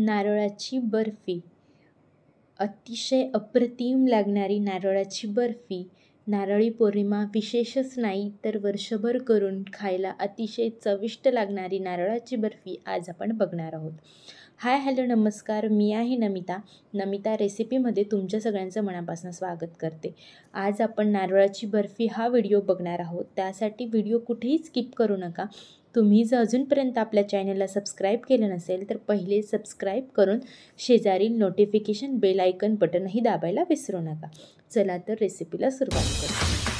नारळाची बर्फी अतिशय अप्रतिम लागणारी नारळाची बर्फी नारळी पौर्णिमा विशेषच नाही तर वर्षभर करून खायला अतिशय चविष्ट लागणारी नारळाची बर्फी आज आपण बघणार आहोत हाय हॅलो नमस्कार मी आहे नमिता नमिता रेसिपीमध्ये तुमच्या सगळ्यांचं मनापासून स्वागत करते आज आपण नारळाची बर्फी हा व्हिडिओ बघणार आहोत त्यासाठी व्हिडिओ कुठेही स्किप करू नका तुम्ही जर अजूनपर्यंत आपल्या चॅनलला सबस्क्राईब केलं नसेल तर पहिले सबस्क्राईब करून शेजारील नोटिफिकेशन बेल आयकन बटनही दाबायला विसरू नका चला तर रेसिपीला सुरुवात करा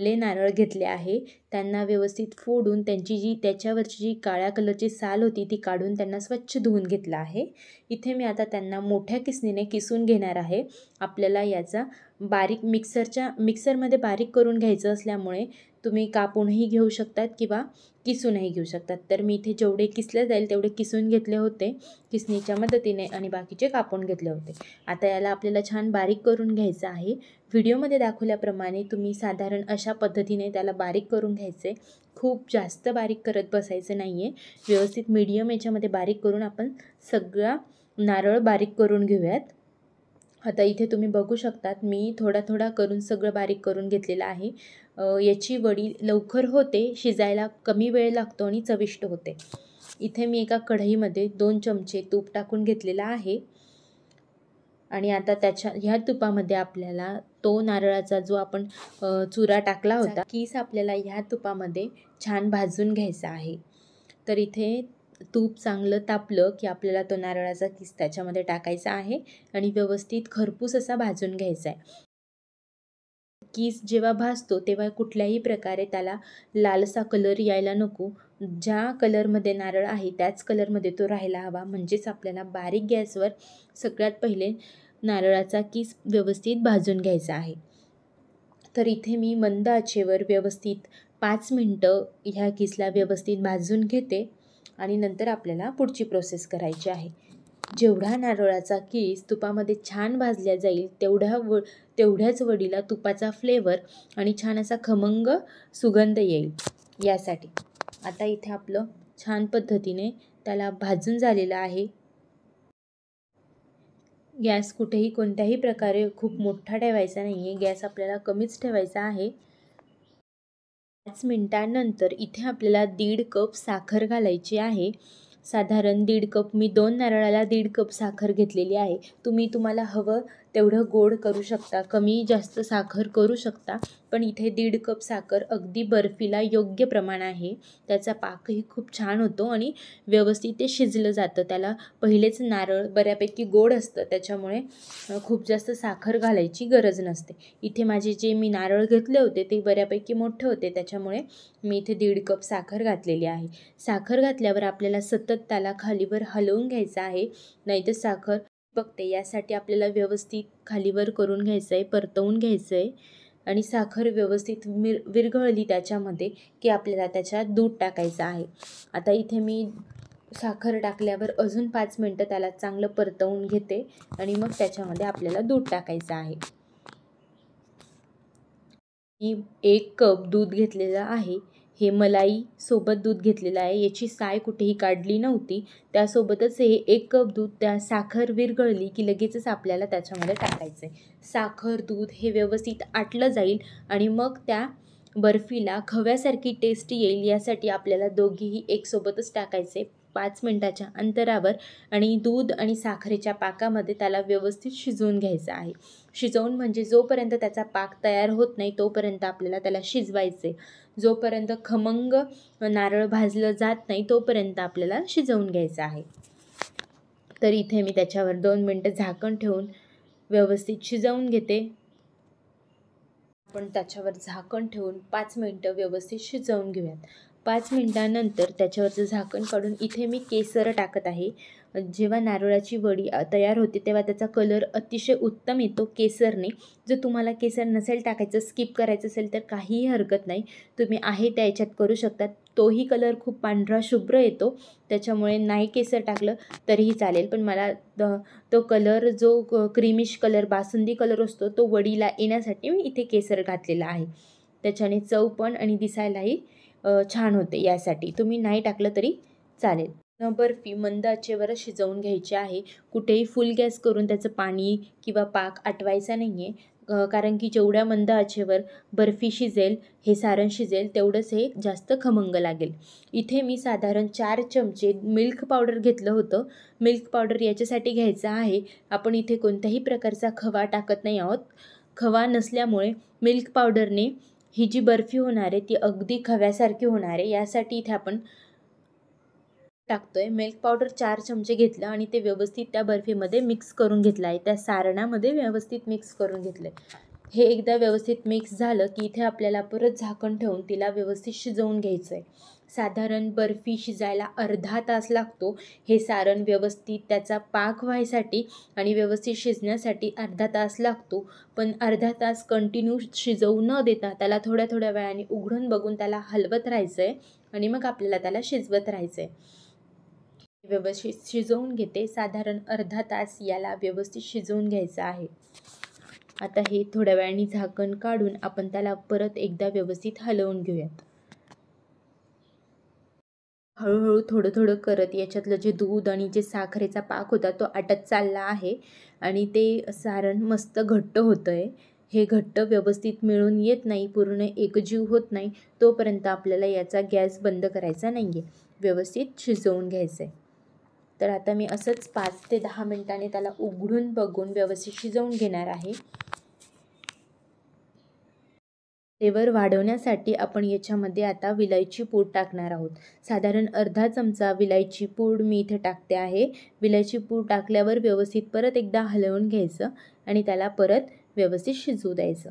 ले नारळ घेतले आहे त्यांना व्यवस्थित फोडून त्यांची जी त्याच्यावरची जी काळ्या कलरची साल होती ती काढून त्यांना स्वच्छ धुवून घेतला आहे इथे मी आता त्यांना मोठ्या किसनीने किसून घेणार आहे आपल्याला याचा बारीक मिक्सरच्या मिक्सरमध्ये बारीक करून घ्यायचं असल्यामुळे तुम्ही कापूनही घेऊ शकतात किंवा किसूनही घेऊ शकतात तर मी इथे जेवढे किसले जाईल तेवढे किसून घेतले होते किसनीच्या मदतीने आणि बाकीचे कापून घेतले होते आता याला आपल्याला छान बारीक करून घ्यायचं आहे व्हिडिओमध्ये दाखवल्याप्रमाणे तुम्ही साधारण अशा पद्धतीने त्याला बारीक करून घ्यायचे खूप जास्त बारीक करत बसायचं नाही आहे व्यवस्थित मीडियम याच्यामध्ये बारीक करून आपण सगळा नारळ बारीक करून घेऊयात आता इथे तुम्ही बघू शकतात मी थोडा थोडा करून सगळं बारीक करून घेतलेलं आहे याची वडी लवकर होते शिजायला कमी वेळ लागतो आणि चविष्ट होते इथे मी एका कढईमध्ये दोन चमचे तूप टाकून घेतलेलं आहे आणि आता त्याच्या ह्या तुपामध्ये आपल्याला तो नारळाचा जो आपण चुरा टाकला होता कीस आपल्याला ह्या तुपामध्ये छान भाजून घ्यायचा आहे तर इथे तूप चांगलं तापलं की आपल्याला तो नारळाचा किस त्याच्यामध्ये टाकायचा आहे आणि व्यवस्थित खरपूस असा भाजून घ्यायचा आहे कीस जेव्हा भाजतो तेव्हा कुठल्याही प्रकारे त्याला लालसा कलर यायला नको ज्या कलरमध्ये नारळ आहे त्याच कलरमध्ये तो राहायला हवा म्हणजेच आपल्याला बारीक गॅसवर सगळ्यात पहिले नारळाचा किस व्यवस्थित भाजून घ्यायचा आहे तर इथे मी मंद आचेवर व्यवस्थित पाच मिनटं ह्या किसला व्यवस्थित भाजून घेते आणि नंतर आपल्याला पुढची प्रोसेस करायची आहे जेवढा नारळाचा कीस तुपामध्ये छान भाजल्या जाईल तेवढ्या व तेवढ्याच वडीला तुपाचा फ्लेवर आणि छान असा खमंग सुगंध येईल यासाठी आता इथे आपलं छान पद्धतीने त्याला भाजून झालेलं आहे गॅस कुठेही कोणत्याही प्रकारे खूप मोठा ठेवायचा नाही आहे गॅस आपल्याला कमीच ठेवायचा आहे पाच मिनटांनंतर इथे आपल्याला दीड कप साखर घालायची आहे साधारण दीड कप मी दोन नारळाला दीड कप साखर घेतलेली आहे तुम्ही तुम्हाला हवं तेवढं गोड करू शकता कमी जास्त साखर करू शकता पण इथे दीड कप साखर अगदी बर्फीला योग्य प्रमाण आहे त्याचा पाकही खूप छान होतो आणि व्यवस्थित ते शिजलं जातं त्याला पहिलेच नारळ बऱ्यापैकी गोड असतं त्याच्यामुळे खूप जास्त साखर घालायची गरज नसते इथे माझे जे मी नारळ घेतले होते ते बऱ्यापैकी मोठे होते त्याच्यामुळे मी इथे दीड कप साखर घातलेली आहे साखर घातल्यावर आपल्याला सतत तर त्याला खालीवर हलवून घ्यायचं आहे नाहीतर साखर बघते यासाठी आपल्याला व्यवस्थित खालीवर करून घ्यायचं आहे परतवून घ्यायचं आहे आणि साखर व्यवस्थित मिर विरघळली त्याच्यामध्ये की आपल्याला त्याच्यात दूध टाकायचं आहे आता इथे मी साखर टाकल्यावर अजून पाच मिनटं त्याला चांगलं परतवून घेते आणि मग त्याच्यामध्ये आपल्याला दूध टाकायचं आहे मी एक कप दूध घेतलेलं आहे हे मलाई सोबत दूध घेतलेलं आहे याची साय कुठेही काढली नव्हती त्यासोबतच हे एक कप दूध त्या साखर विरघळली की लगेचच आपल्याला त्याच्यामध्ये टाकायचं आहे साखर दूध हे व्यवस्थित आटलं जाईल आणि मग त्या बर्फीला खव्यासारखी टेस्ट येईल यासाठी आपल्याला दोघीही एकसोबतच टाकायचे पाच मिनटाच्या अंतरावर आणि दूध आणि साखरेच्या पाकामध्ये त्याला व्यवस्थित शिजवून घ्यायचं आहे शिजवून म्हणजे जोपर्यंत त्याचा पाक तयार होत नाही तोपर्यंत आपल्याला त्याला शिजवायचे जोपर्यंत खमंग नारळ भाजलं जात नाही तोपर्यंत आपल्याला शिजवून घ्यायचं आहे तर इथे मी त्याच्यावर दोन मिनटं झाकण ठेवून व्यवस्थित शिजवून घेते आपण त्याच्यावर झाकण ठेवून पाच मिनटं व्यवस्थित शिजवून घेऊयात पाच मिनटानंतर त्याच्यावरचं झाकण काढून इथे मी केसर टाकत आहे जेव्हा नारळाची वडी तयार होते तेव्हा त्याचा कलर अतिशय उत्तम येतो केसरने जर तुम्हाला केसर नसेल टाकायचं स्किप करायचं असेल तर काहीही हरकत नाही तुम्ही आहे त्या याच्यात करू शकता तोही कलर खूप पांढरा शुभ्र येतो त्याच्यामुळे नाही केसर टाकलं तरीही चालेल पण मला तो कलर जो क्रीमिश कलर बासुंदी कलर असतो तो वडीला येण्यासाठी मी इथे केसर घातलेला आहे त्याच्याने चव पण आणि दिसायलाही छान होते यासाठी तुम्ही नाही टाकलं तरी चालेल बर्फी मंद आचेवरच शिजवून घ्यायची आहे कुठेही फुल गॅस करून त्याचं पाणी किंवा पाक आटवायचा नाही आहे कारण की जेवढ्या मंद आचेवर बर्फी शिजेल हे सारण शिजेल तेवढंच हे जास्त खमंग लागेल इथे मी साधारण चार चमचे मिल्क पावडर घेतलं होतं मिल्क पावडर याच्यासाठी घ्यायचं आहे आपण इथे कोणत्याही प्रकारचा खवा टाकत नाही आहोत खवा नसल्यामुळे मिल्क पावडरने ही जी बर्फी होणार आहे ती अगदी खव्यासारखी होणार आहे यासाठी इथे आपण टाकतो आहे मिल्क पावडर चार चमचे घेतलं आणि ते व्यवस्थित त्या बर्फीमध्ये मिक्स करून घेतलं आहे त्या सारणामध्ये व्यवस्थित मिक्स करून घेतलं आहे हे एकदा व्यवस्थित मिक्स झालं की इथे आपल्याला परत झाकण ठेवून तिला व्यवस्थित शिजवून घ्यायचं आहे साधारण बर्फी शिजायला अर्धा तास लागतो हे सारण व्यवस्थित त्याचा पाक व्हायसाठी आणि व्यवस्थित शिजण्यासाठी अर्धा तास लागतो पण अर्धा तास कंटिन्यू शिजवू न देता त्याला थोड्या थोड्या वेळाने उघडून बघून त्याला हलवत राहायचं आहे आणि मग आपल्याला त्याला शिजवत राहायचं आहे व्यवस्थित शिजवून घेते साधारण अर्धा तास याला व्यवस्थित शिजवून घ्यायचं आहे आता हे थोड्या वेळाने झाकण काढून आपण त्याला परत एकदा व्यवस्थित हलवून घेऊयात हळूहळू थोडं थोडं करत याच्यातलं जे दूध आणि जे साखरेचा पाक होता तो आटत चालला आहे आणि ते सारण मस्त घट्ट होतं आहे हे घट्ट व्यवस्थित मिळून येत नाही पूर्ण एकजीव होत नाही तोपर्यंत आपल्याला याचा गॅस बंद करायचा नाही आहे व्यवस्थित शिजवून घ्यायचं आहे तर आता मी असंच पाच ते दहा मिनटाने त्याला उघडून बघून व्यवस्थित शिजवून घेणार आहे फ्लेवर वाढवण्यासाठी आपण याच्यामध्ये आता विलायची पूड टाकणार आहोत साधारण अर्धा चमचा विलायची पूड मी इथे टाकते आहे विलायची पूड टाकल्यावर व्यवस्थित परत एकदा हलवून घ्यायचं आणि त्याला परत व्यवस्थित शिजू द्यायचं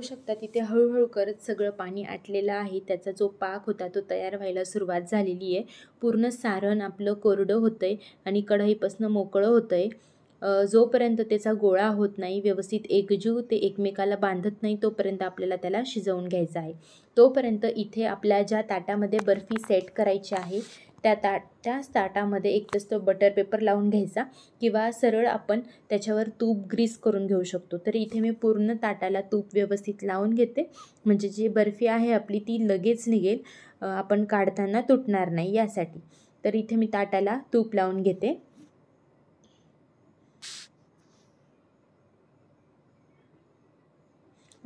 बघू शकता तिथे हळूहळू करत सगळं पाणी आटलेलं आहे त्याचा जो पाक होता तो तयार व्हायला सुरुवात झालेली आहे पूर्ण सारण आपलं कोरडं होतं आहे आणि कढईपासनं मोकळं होतं आहे जोपर्यंत त्याचा गोळा होत नाही व्यवस्थित एकजीव ते एकमेकाला बांधत नाही तोपर्यंत आपल्याला त्याला शिजवून घ्यायचं आहे तोपर्यंत इथे आपल्या ज्या ताटामध्ये बर्फी सेट करायची आहे त्या ताट त्या ताटामध्ये एक तसं बटर पेपर लावून घ्यायचा किंवा सरळ आपण त्याच्यावर तूप ग्रीस करून घेऊ शकतो तर इथे मी पूर्ण ताटाला तूप व्यवस्थित लावून घेते म्हणजे जी बर्फी आहे आपली ती लगेच निघेल आपण काढताना तुटणार नाही यासाठी तर इथे मी ताटाला तूप लावून घेते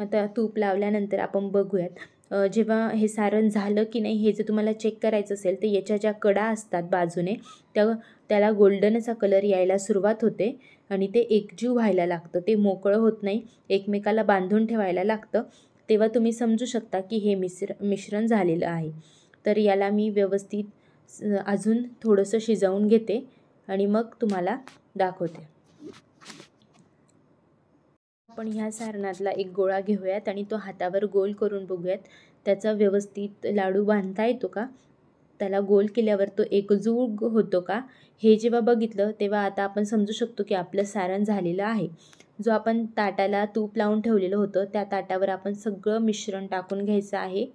आता तूप लावल्यानंतर आपण बघूयात जेव्हा हे सारण झालं की नाही हे जर तुम्हाला चेक करायचं असेल तर याच्या ज्या कडा असतात बाजूने त्या त्याला गोल्डन असा कलर यायला सुरुवात होते आणि ते एकजीव व्हायला लागतं ते मोकळं होत नाही एकमेकाला बांधून ठेवायला लागतं तेव्हा तुम्ही समजू शकता की हे मिश्र मिश्रण झालेलं आहे तर याला मी व्यवस्थित अजून थोडंसं शिजवून घेते आणि मग तुम्हाला दाखवते आपण ह्या सारणातला एक गोळा घेऊयात आणि तो हातावर गोल करून बघूयात त्याचा व्यवस्थित लाडू बांधता येतो का त्याला गोल केल्यावर तो एकजूळ होतो का हे जेव्हा बघितलं तेव्हा आता आपण समजू शकतो की आपलं सारण झालेलं आहे जो आपण ताटाला तूप लावून ठेवलेलं होतं त्या ताटावर आपण सगळं मिश्रण टाकून घ्यायचं आहे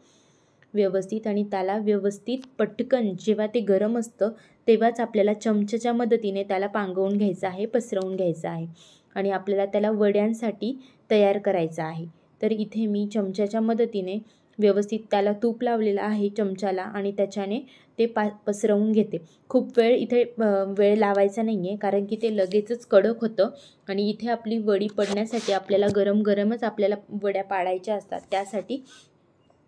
व्यवस्थित आणि त्याला व्यवस्थित पटकन जेव्हा ते गरम असतं तेव्हाच आपल्याला चमच्याच्या मदतीने त्याला पांगवून घ्यायचं आहे पसरवून घ्यायचं आहे आणि आपल्याला त्याला वड्यांसाठी तयार करायचा आहे तर इथे मी चमच्याच्या मदतीने व्यवस्थित त्याला तूप लावलेलं आहे चमच्याला आणि त्याच्याने ते पा पसरवून घेते खूप वेळ इथे वेळ लावायचा नाही आहे कारण की ते लगेचच कडक होतं आणि इथे आपली वडी पडण्यासाठी आपल्याला गरम गरमच आपल्याला वड्या पाडायच्या असतात त्यासाठी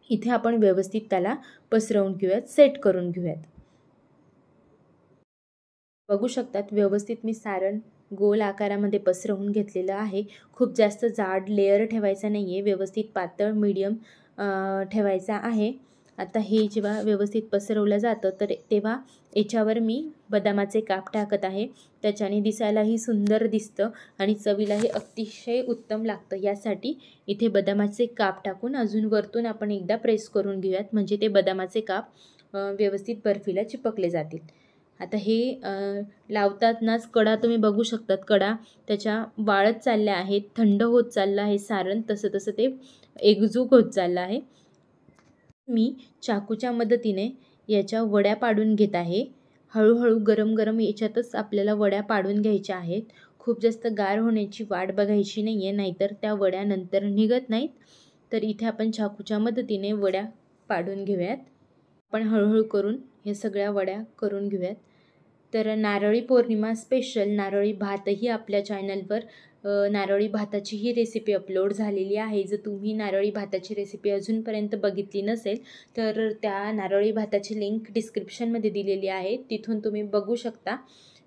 इथे आपण व्यवस्थित त्याला पसरवून घेऊयात सेट करून घेऊयात बघू शकतात व्यवस्थित मी सारण गोल आकारामध्ये पसरवून घेतलेलं आहे खूप जास्त जाड लेअर ठेवायचा नाही आहे व्यवस्थित पातळ मीडियम ठेवायचा आहे आता हे जेव्हा व्यवस्थित पसरवलं जातं तर तेव्हा याच्यावर मी बदामाचे काप टाकत आहे त्याच्याने दिसायलाही सुंदर दिसतं आणि चवीलाही अतिशय उत्तम लागतं यासाठी इथे बदामाचे काप टाकून अजून वरतून आपण एकदा प्रेस करून घेऊयात म्हणजे ते बदामाचे काप व्यवस्थित बर्फीला चिपकले जातील आता हे लावतानाच कडा तुम्ही बघू शकतात कडा त्याच्या वाळत चालल्या आहेत थंड होत चाललं आहे सारण तसं तसं ते एकजूक होत चाललं आहे मी चाकूच्या मदतीने याच्या वड्या पाडून घेत आहे हळूहळू गरम गरम याच्यातच आपल्याला वड्या पाडून घ्यायच्या आहेत खूप जास्त गार होण्याची वाट बघायची नाही आहे नाहीतर त्या वड्या नंतर निघत नाहीत तर इथे आपण चाकूच्या मदतीने वड्या पाडून घेऊयात आपण हळूहळू करून हे सगळ्या वड्या करून घेऊयात तर नारळी पौर्णिमा स्पेशल नारळी भातही आपल्या चॅनलवर नारळी भाताची ही रेसिपी अपलोड झालेली आहे जर तुम्ही नारळी भाताची रेसिपी अजूनपर्यंत बघितली नसेल तर त्या नारळी भाताची लिंक डिस्क्रिप्शनमध्ये दिलेली आहे तिथून तुम्ही बघू शकता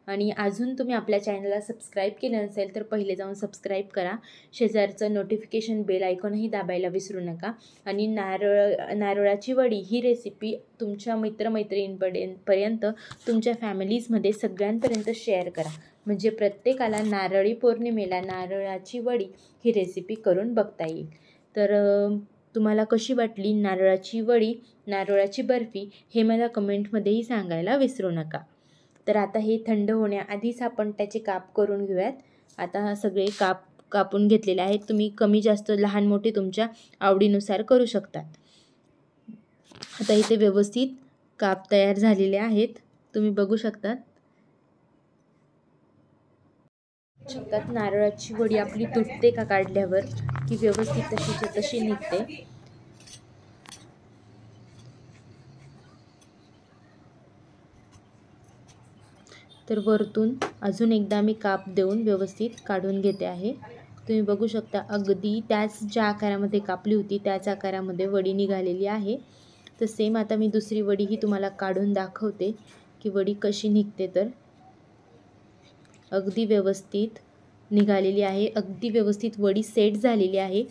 आणि अजून तुम्ही आपल्या चॅनलला सबस्क्राईब केलं नसेल तर पहिले जाऊन सबस्क्राईब करा शेजारचं नोटिफिकेशन बेल आयकॉनही दाबायला विसरू नका आणि नारळ नारळाची वडी ही रेसिपी तुमच्या मित्रमैत्रिणींपर्यंत तुमच्या फॅमिलीजमध्ये सगळ्यांपर्यंत शेअर करा म्हणजे प्रत्येकाला नारळी पौर्णिमेला नारळाची वडी ही रेसिपी करून बघता येईल तर तुम्हाला कशी वाटली नारळाची वडी नारळाची बर्फी हे मला कमेंटमध्येही सांगायला विसरू नका तर आता हे थंड होण्याआधीच आपण त्याचे काप करून घेऊयात आता सगळे काप कापून घेतलेले आहेत तुम्ही कमी जास्त लहान मोठे तुमच्या आवडीनुसार करू शकतात आता इथे व्यवस्थित काप तयार झालेले आहेत तुम्ही बघू शकतात शकतात नारळाची वडी आपली तुटते का काढल्यावर की व्यवस्थित तशीच्या तशी निघते तर वरतून अजून एकदा मी काप देऊन व्यवस्थित काढून घेते आहे तुम्ही बघू शकता अगदी त्याच ज्या आकारामध्ये कापली होती त्याच आकारामध्ये वडी निघालेली आहे तर सेम आता मी दुसरी वडी ही तुम्हाला काढून दाखवते की वडी कशी निघते तर अगदी व्यवस्थित निघालेली आहे अगदी व्यवस्थित वडी सेट झालेली आहे